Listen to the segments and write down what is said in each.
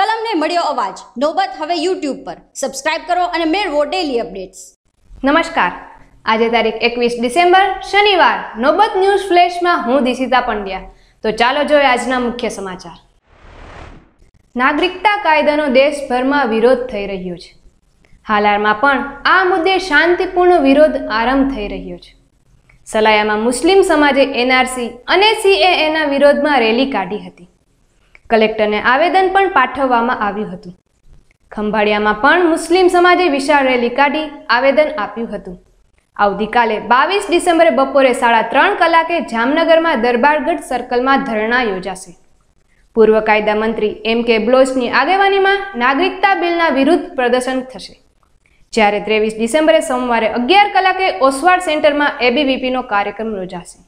કલમને મળ્યો અવાજ નોબત હવે યુટ્યુબ પર સબસ્ક્રાઇબ કરો અને મેળવો ડેલી અપડેટ્સ નમસ્કાર આજે તારીખ એકવીસ ડિસેમ્બર શનિવાર નોબત ન્યૂઝ ફ્લેશમાં હું દિશિતા પંડ્યા તો ચાલો જોઈએ આજના મુખ્ય સમાચાર નાગરિકતા કાયદાનો દેશભરમાં વિરોધ થઈ રહ્યો છે હાલારમાં પણ આ મુદ્દે શાંતિપૂર્ણ વિરોધ આરંભ થઈ રહ્યો છે સલાયામાં મુસ્લિમ સમાજે એનઆરસી અને સીએએના વિરોધમાં રેલી કાઢી હતી કલેક્ટરને આવેદન પણ પાઠવવામાં આવ્યું હતું ખંભાળિયામાં પણ મુસ્લિમ સમાજે વિશાળ રેલી કાઢી આવેદન આપ્યું હતું આવતીકાલે બાવીસ ડિસેમ્બરે બપોરે સાડા ત્રણ કલાકે જામનગરમાં દરબારગઢ સર્કલમાં ધરણા યોજાશે પૂર્વ કાયદા મંત્રી એમ કે બ્લોચની આગેવાનીમાં નાગરિકતા બિલના વિરુદ્ધ પ્રદર્શન થશે જ્યારે ત્રેવીસ ડિસેમ્બરે સોમવારે અગિયાર કલાકે ઓસવાડ સેન્ટરમાં એબીવીપીનો કાર્યક્રમ યોજાશે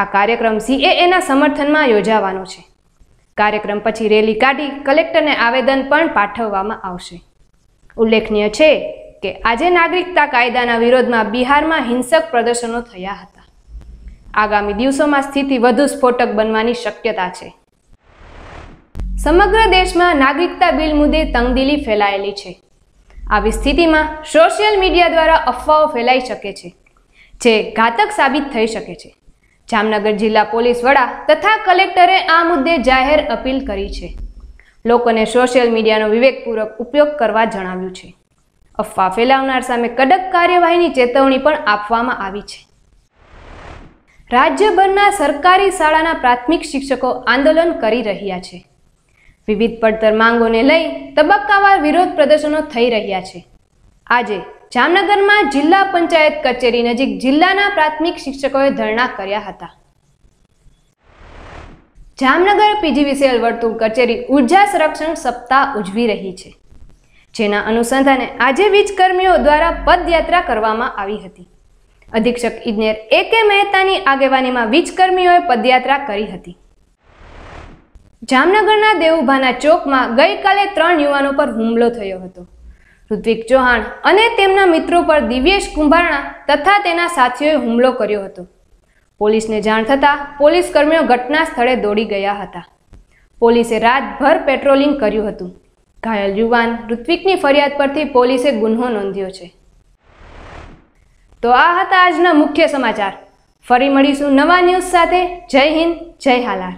આ કાર્યક્રમ સીએએના સમર્થનમાં યોજાવાનો છે કાર્યક્રમ પછી રેલી કાઢી કલેક્ટરને આવેદન પણ પાઠવવામાં આવશે ઉલ્લેખનીય છે કે આજે નાગરિકતા કાયદાના વિરોધમાં બિહારમાં હિંસક પ્રદર્શનો થયા હતા આગામી દિવસોમાં સ્થિતિ વધુ સ્ફોટક બનવાની શક્યતા છે સમગ્ર દેશમાં નાગરિકતા બિલ મુદ્દે તંગદિલી ફેલાયેલી છે આવી સ્થિતિમાં સોશિયલ મીડિયા દ્વારા અફવાઓ ફેલાઈ શકે છે જે ઘાતક સાબિત થઈ શકે છે જામનગર જિલ્લા પોલીસ વડા તથા કલેક્ટરે આ મુદ્દે જાહેર અપીલ કરી છે લોકોને સોશિયલ મીડિયાનો વિવેકપૂર્વક ઉપયોગ કરવા જણાવ્યું છે અફવા ફેલાવનાર સામે કડક કાર્યવાહીની ચેતવણી પણ આપવામાં આવી છે રાજ્યભરના સરકારી શાળાના પ્રાથમિક શિક્ષકો આંદોલન કરી રહ્યા છે વિવિધ પડતર માંગોને લઈ તબક્કાવાર વિરોધ પ્રદર્શનો થઈ રહ્યા છે આજે જામનગરમાં જિલ્લા પંચાયત કચેરી નજીક જિલ્લાના પ્રાથમિક શિક્ષકોએ ધરણા કર્યા હતા જામનગર પીજીવીસીએલ વર્તુળ કચેરી ઉર્જા સંરક્ષણ સપ્તાહ ઉજવી રહી છે જેના અનુસંધાને આજે વીજકર્મીઓ દ્વારા પદયાત્રા કરવામાં આવી હતી અધિક્ષક ઇજનેર એ કે મહેતાની આગેવાનીમાં વીજકર્મીઓએ પદયાત્રા કરી હતી જામનગરના દેવુભાના ચોકમાં ગઈકાલે ત્રણ યુવાનો પર હુમલો થયો હતો ઋત્વિક ચૌહાણ અને તેમના મિત્રો પર દિવ્યેશ કુંભારણા તથા તેના સાથીઓએ હુમલો કર્યો હતો પોલીસને જાણ થતાં પોલીસ કર્મીઓ ઘટના સ્થળે દોડી ગયા હતા પોલીસે રાતભર પેટ્રોલિંગ કર્યું હતું ઘાયલ યુવાન ઋત્વિકની ફરિયાદ પરથી પોલીસે ગુન્હો નોંધ્યો છે તો આ હતા આજના મુખ્ય સમાચાર ફરી મળીશું નવા ન્યૂઝ સાથે જય હિન્દ જય હાલાર